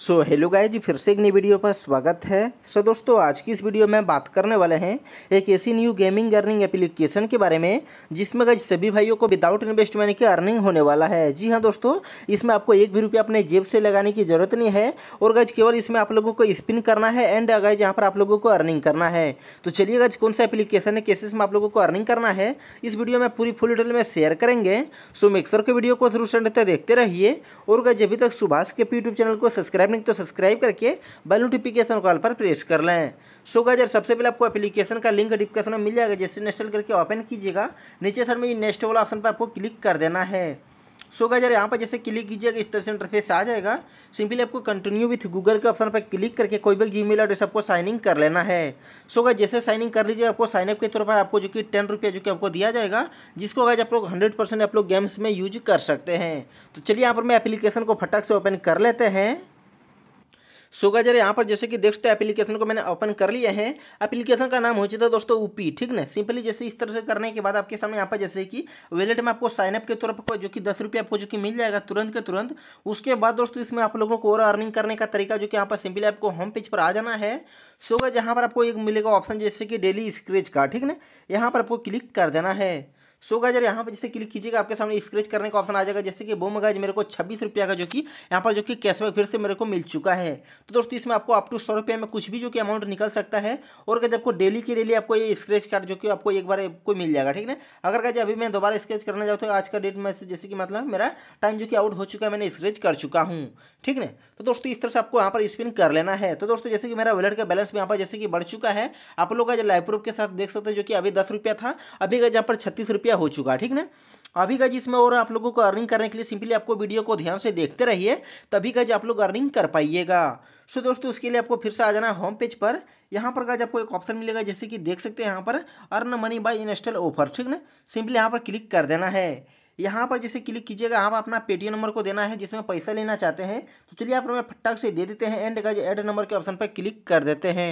so hello guys फिर से एक नई वीडियो पर स्वागत है सो so, दोस्तों आज की इस वीडियो में बात करने वाले हैं एक ऐसी न्यू गेमिंग अर्निंग एप्लीकेशन के बारे में जिसमें गाइज सभी भाइयों को विदाउट इन्वेस्टमेंट की अर्निंग होने वाला है जी हाँ दोस्तों इसमें आपको एक भी रुपया अपने जेब से लगाने की जरूरत नहीं है और गज केवल इसमें आप लोगों को स्पिन करना है एंड uh, गाइज यहाँ पर आप लोगों को अर्निंग करना है तो चलिए गज कौन सा एप्लीकेशन है कैसे इसमें आप लोगों को अर्निंग करना है इस वीडियो में पूरी फुल डिटेल में शेयर करेंगे सो मिक्सर के वीडियो को जरूर देखते रहिए और गज अभी तक सुभाष के यूट्यूब चैनल को सब्सक्राइब सब्सक्राइब नहीं तो सब्सक्राइब करके बेल नोटिफिकेशन कॉल पर प्रेस कर लें सो गाजर सबसे पहले आपको एप्लीकेशन का लिंक डिस्क्रिप्शन में मिल जाएगा जैसे इंस्टॉल करके ओपन कीजिएगा नीचे सर में नेक्स्ट वाला ऑप्शन पर आपको क्लिक कर देना है सो जर गाइजर यहाँ पर जैसे क्लिक कीजिएगा इस तरह से इंटरफेस आ जाएगा सिंपली आपको कंटिन्यू विथ गूगल के ऑप्शन पर क्लिक करके कोई भी मेल एड्रेस आपको साइन इन कर लेना है सो जैसे साइन इन कर लीजिए आपको साइन अप के तौर पर आपको जो कि टेन रुपया जो कि आपको दिया जाएगा जिसको गाइज आप लोग हंड्रेड परसेंट आप लोग गेम्स में यूज कर सकते हैं तो चलिए यहाँ पर मैं एप्लीकेशन को फटक से ओपन कर लेते हैं सो गाइज यहाँ पर जैसे कि देख सकते एप्लीकेशन को मैंने ओपन कर लिया है एप्लीकेशन का नाम हो जाता है दोस्तों ऊपी ठीक ना सिंपली जैसे इस तरह से करने के बाद आपके सामने यहाँ पर जैसे कि वैलेट में आपको साइनअप के तौर पर जो कि दस रुपये आपको जो कि मिल जाएगा तुरंत के तुरंत उसके बाद दोस्तों इसमें आप लोगों को और अर्निंग करने का तरीका जो कि यहाँ पर सिंपली आपको होम पेज पर आ जाना है सो गाइज यहाँ पर आपको एक मिलेगा ऑप्शन जैसे कि डेली स्क्रेच का ठीक ना यहाँ पर आपको क्लिक कर देना है सो गाइज अगर यहाँ पर जैसे क्लिक कीजिएगा आपके सामने स्क्रेच करने का ऑप्शन आ जाएगा जैसे कि बोम गाइज मेरे को छब्बीस रुपया का जो कि यहाँ पर जो कि कैशबैक फिर से मेरे को मिल चुका है तो दोस्तों इसमें आपको अप टू सौ रुपये में कुछ भी जो कि अमाउंट निकल सकता है और गाइज आपको डेली के डेली आपको ये स्क्रेच कार्ड जो कि आपको एक बार आपको मिल जाएगा ठीक है अगर गाइज अभी मैं दोबारा स्क्रेच करना चाहता तो आज का डेट में जैसे कि मतलब मेरा टाइम जो कि आउट हो चुका है मैंने स्क्रेच कर चुका हूँ ठीक है तो दोस्तों इस तरह से आपको यहाँ पर स्पिन कर लेना है तो दोस्तों जैसे कि मेरा वॉलेट का बैलेंस यहाँ पर जैसे कि बढ़ चुका है आप लोग का लाइव प्रूफ के साथ देख सकते हैं जो कि अभी दस रुपया था अभी गाइज यहाँ पर छत्तीस रुपया रुपया हो चुका ठीक ना अभी गज इसमें और आप लोगों को अर्निंग करने के लिए सिंपली आपको वीडियो को ध्यान से देखते रहिए तभी गज आप लोग अर्निंग कर पाइएगा सो दोस्तों उसके लिए आपको फिर से आ जाना होम पेज पर यहाँ पर गज आपको एक ऑप्शन मिलेगा जैसे कि देख सकते हैं यहाँ पर earn money by install offer ठीक ना सिंपली यहाँ पर क्लिक कर देना है यहाँ पर जैसे क्लिक कीजिएगा आप अपना पेटीएम नंबर को देना है जिसमें पैसा लेना चाहते हैं तो चलिए आप लोग फटाक से दे देते हैं एंड गज एड नंबर के ऑप्शन पर क्लिक कर देते हैं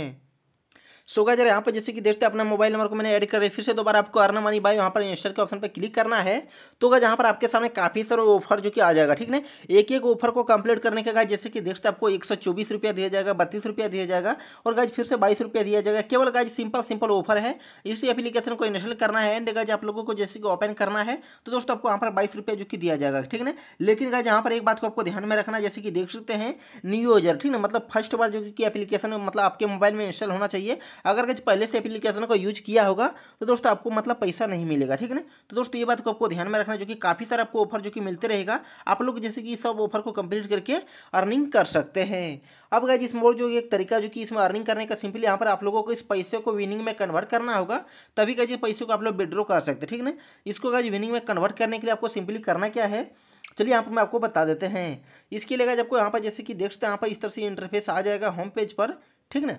सो so, यहाँ पर जैसे कि देखते हैं अपना मोबाइल नंबर को मैंने ऐड कर रहे फिर से दोबारा आपको अर्न मनी बाई वहाँ पर इंस्टॉल के ऑप्शन पर क्लिक करना है तो गाज यहाँ पर आपके सामने काफ़ी सारे ऑफर जो कि आ जाएगा ठीक है एक एक ऑफर को कंप्लीट करने के गाज जैसे कि देखते आपको एक रुपया दिया जाएगा बत्तीस रुपया दिया जाएगा और गाज फिर से बाईस रुपया दिया जाएगा केवल गाज सिंपल सिंपल ऑफर है इस एप्लीकेशन को इंस्टॉल करना है एंड गाज आप लोगों को जैसे कि ओपन करना है तो दोस्तों आपको यहाँ पर बाईस रुपया जो कि दिया जाएगा ठीक है लेकिन गाज यहाँ पर एक बात को आपको ध्यान में रखना जैसे कि देख सकते हैं न्यू यूजर ठीक ना मतलब फर्स्ट बार जो कि एप्लीकेशन मतलब आपके मोबाइल में इंस्टॉल होना चाहिए अगर पहले से एप्लीकेशन को यूज किया होगा तो दोस्तों आपको मतलब पैसा नहीं मिलेगा ठीक है ना तो दोस्तों ये बात को आपको ध्यान में रखना जो कि काफ़ी सारा आपको ऑफर जो कि मिलते रहेगा आप लोग जैसे कि सब ऑफर को कंप्लीट करके अर्निंग कर सकते हैं अब इस इसमें जो एक तरीका जो कि इसमें अर्निंग करने का सिंपली यहाँ पर आप लोगों को इस पैसे को विनिंग में कन्वर्ट करना होगा तभी गाइज पैसे को आप लोग विड्रॉ कर सकते ठीक ना इसको गाइज विनिंग में कन्वर्ट करने के लिए आपको सिंपली करना क्या है चलिए यहाँ पर मैं आपको बता देते हैं इसके लिए गाइज आपको यहाँ पर जैसे कि देख सकते हैं यहाँ पर इस तरह से इंटरफेस आ जाएगा होम पेज पर ठीक ना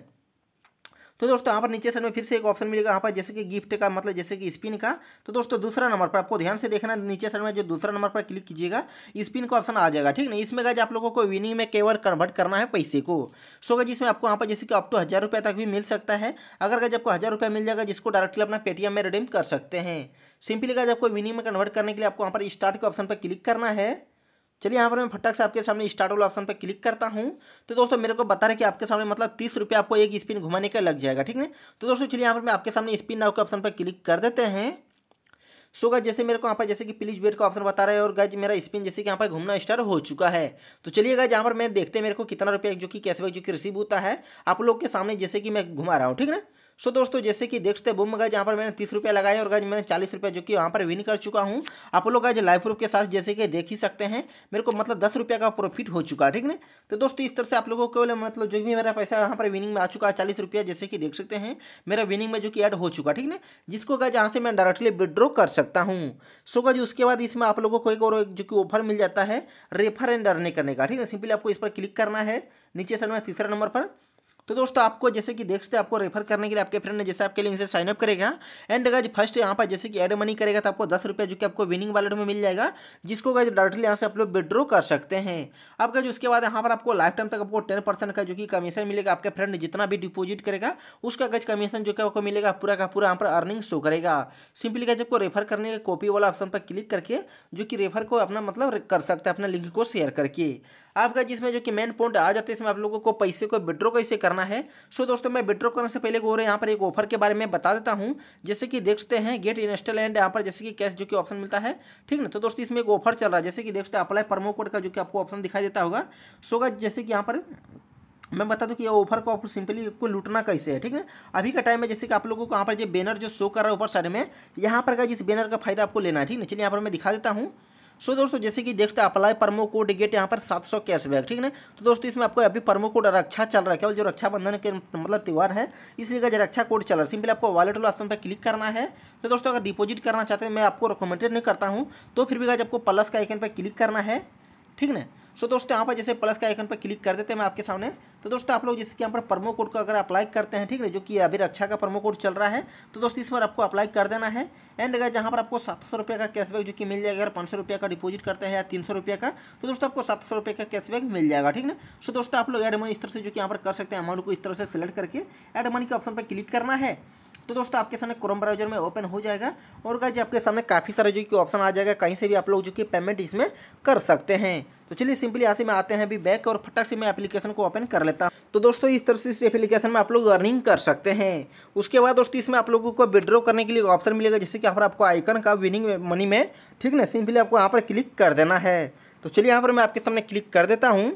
तो दोस्तों यहाँ पर नीचे साइड में फिर से एक ऑप्शन मिलेगा यहाँ पर जैसे कि गिफ्ट का मतलब जैसे कि स्पिन का तो दोस्तों दूसरा नंबर पर आपको ध्यान से देखना नीचे साइड में जो दूसरा नंबर पर क्लिक कीजिएगा स्पिन का ऑप्शन आ जाएगा ठीक ना इसमें गाज आप लोगों को विनिंग में केवल कन्वर्ट करना है पैसे को सो गज इसमें आपको यहाँ पर जैसे कि अप टू हज़ार रुपये तक भी मिल सकता है अगर गज आपको हज़ार रुपया मिल जाएगा जिसको डायरेक्टली अपना पेटीएम में रिडीम कर सकते हैं सिंपली गाज आपको विनिंग में कन्वर्ट करने के लिए आपको यहाँ पर स्टार्ट के ऑप्शन पर क्लिक करना है चलिए यहाँ पर मैं फटक से आपके सामने स्टार्ट वाला ऑप्शन पर क्लिक करता हूँ तो दोस्तों मेरे को बता रहे कि आपके सामने मतलब तीस रुपये आपको एक स्पिन घुमाने का लग जाएगा ठीक है तो दोस्तों चलिए यहाँ पर मैं आपके सामने स्पिन नाव के ऑप्शन पर क्लिक कर देते हैं सो गज जैसे मेरे को यहाँ पर जैसे कि प्लीज बेट का ऑप्शन बता रहा है और गज मेरा स्पिन जैसे कि यहाँ पर घूमना स्टार्ट हो चुका है तो चलिए गज यहाँ पर मैं देखते हैं मेरे को कितना रुपया जो कि कैशबैक जो कि रिसीव होता है आप लोग के सामने जैसे कि मैं घुमा रहा हूँ ठीक है सो दोस्तों जैसे कि देख सकते हैं बुम गज यहाँ पर मैंने तीस रुपये लगाए और गज मैंने चालीस रुपये जो कि वहाँ पर विन कर चुका हूँ आप लोग गज लाइव प्रूफ के साथ जैसे कि देख ही सकते हैं मेरे को मतलब दस रुपये का प्रॉफिट हो चुका है ठीक है तो दोस्तों इस तरह से आप लोगों को केवल मतलब जो भी मेरा पैसा यहाँ पर विनिंग में आ चुका है चालीस रुपया जैसे कि देख सकते हैं मेरा विनिंग में जो कि ऐड हो चुका ठीक है जिसको गज यहाँ से मैं डायरेक्टली विड्रॉ कर सकता हूँ सो गज उसके बाद इसमें आप लोगों को एक और जो कि ऑफर मिल जाता है रेफर एंड अर्निंग करने का ठीक है सिंपली आपको इस पर क्लिक करना है नीचे साइड में तीसरा नंबर पर तो दोस्तों आपको जैसे कि देख सकते हैं आपको रेफर करने के लिए आपके फ्रेंड ने जैसे आपके लिए इनसे साइनअप करेगा एंड गज फर्स्ट यहाँ पर जैसे कि एड मनी करेगा तो आपको दस रुपया जो कि आपको विनिंग वालेट में मिल जाएगा जिसको गाइज डायरेक्टली यहाँ से आप लोग विड्रॉ कर सकते हैं अब गज उसके बाद यहाँ पर आपको लाइफ टाइम तक आपको टेन परसेंट का जो कि कमीशन मिलेगा आपके फ्रेंड जितना भी डिपोजिट करेगा उसका गज कमीशन जो कि आपको मिलेगा पूरा का पूरा यहाँ पर अर्निंग शो करेगा सिंपली गज आपको रेफर करने के कॉपी वाला ऑप्शन पर क्लिक करके जो कि रेफर को अपना मतलब कर सकते हैं अपना लिंक को शेयर करके आपका जिसमें जो कि मेन पॉइंट आ जाता है इसमें आप लोगों को पैसे को विड्रॉ कैसे करना है सो दोस्तों मैं विड्रॉ करने से पहले और यहाँ पर एक ऑफर के बारे में बता देता हूँ जैसे कि देख सकते हैं गेट इन्स्टल एंड यहाँ पर जैसे कि कैश जो कि ऑप्शन मिलता है ठीक ना तो दोस्तों इसमें एक ऑफर चल रहा है जैसे कि देख सकते हैं अप्लाई प्रमो कोड का जो कि आपको ऑप्शन दिखाई देता होगा सो जैसे कि यहाँ पर मैं बता दूं कि ये ऑफर को आपको सिंपली आपको लूटना कैसे है ठीक है अभी का टाइम है जैसे कि आप लोगों को यहाँ पर जो बैनर जो शो कर रहा है ऊपर साइड में यहाँ पर का जिस बैनर का फायदा आपको लेना है ठीक है चलिए यहाँ पर मैं दिखा देता हूँ सो दोस्तों जैसे कि देखते हैं अप्लाई प्रमो कोड गेट यहाँ पर सात सौ कैशबैक ठीक है तो दोस्तों इसमें आपको अभी प्रमो कोड रक्षा चल रहा है केवल जो रक्षाबंधन के मतलब त्यौहार है इसलिए का जो रक्षा कोड चल रहा है सिंपली आपको वॉलेट वाले ऑप्शन पर क्लिक करना है तो दोस्तों अगर डिपोजिट करना चाहते हैं मैं आपको रिकमेंडेड नहीं करता हूँ तो फिर भी आज आपको प्लस का आइकन पर क्लिक करना है ठीक है सो दोस्तों यहाँ पर जैसे प्लस का आइकन पर क्लिक कर देते हैं मैं आपके सामने तो दोस्तों आप लोग जैसे कि यहाँ पर प्रमो कोड को अगर अप्लाई करते हैं ठीक है जो कि अभी रक्षा का प्रमो कोड चल रहा है तो दोस्तों इस पर आपको अप्लाई कर देना है एंड अगर जहाँ पर आपको सात सौ रुपये का कैशबैक जो कि मिल जाएगा अगर पाँच सौ रुपये का डिपोजिट करते हैं या तीन सौ रुपये का तो दोस्तों आपको सात सौ रुपये का कैशबैक मिल जाएगा ठीक है सो दोस्तों आप लोग एड मनी इस तरह से जो कि यहाँ पर कर सकते हैं अमाउंट को इस तरह से सिलेक्ट करके एड मनी के ऑप्शन पर क्लिक करना है तो दोस्तों आपके सामने क्रोम ब्राउजर में ओपन हो जाएगा और गाइज आपके सामने काफ़ी सारे जो कि ऑप्शन आ जाएगा कहीं से भी आप लोग जो कि पेमेंट इसमें कर सकते हैं तो चलिए सिंपली यहाँ से मैं आते हैं अभी बैक और फटाक से मैं एप्लीकेशन को ओपन कर लेता हूँ तो दोस्तों इस तरह से इस एप्लीकेशन में आप लोग अर्निंग कर सकते हैं उसके बाद दोस्तों इसमें आप लोगों को विड्रॉ करने के लिए ऑप्शन मिलेगा जैसे कि यहाँ पर आपको आइकन का विनिंग मनी में ठीक ना सिंपली आपको यहाँ पर क्लिक कर देना है तो चलिए यहाँ पर मैं आपके सामने क्लिक कर देता हूँ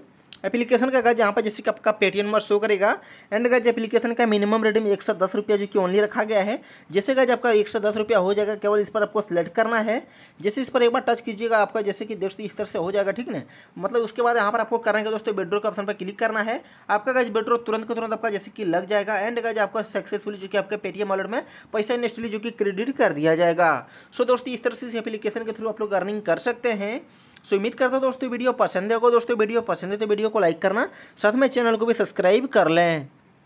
एप्लीकेशन का गज यहाँ पर जैसे कि आपका पेटीएम नंबर शो करेगा एंड गज एप्लीकेशन का मिनिमम रेडिंग में एक सौ दस रुपया जो कि ओनली रखा गया है जैसे गज आपका एक सौ दस रुपया हो जाएगा केवल इस पर आपको सिलेक्ट करना है जैसे इस पर एक बार टच कीजिएगा आपका जैसे कि देखते इस तरह से हो जाएगा ठीक ना मतलब उसके बाद यहाँ पर आपको करना है दोस्तों बेड्रो के ऑप्शन पर क्लिक करना है आपका गज बेड्रो तुरंत के तुरंत आपका जैसे कि लग जाएगा एंड गज आपका सक्सेसफुली जो कि आपके पेटीएम वॉलेट में पैसा इनस्टली जो कि क्रेडिट कर दिया जाएगा सो दोस्तों इस तरह से इस एप्लीकेशन के थ्रू आप लोग अर्निंग कर सकते हैं सो उम्मीद करता हूँ दोस्तों वीडियो पसंद है दोस्तों वीडियो पसंद है तो वीडियो को लाइक करना साथ में चैनल को भी सब्सक्राइब कर लें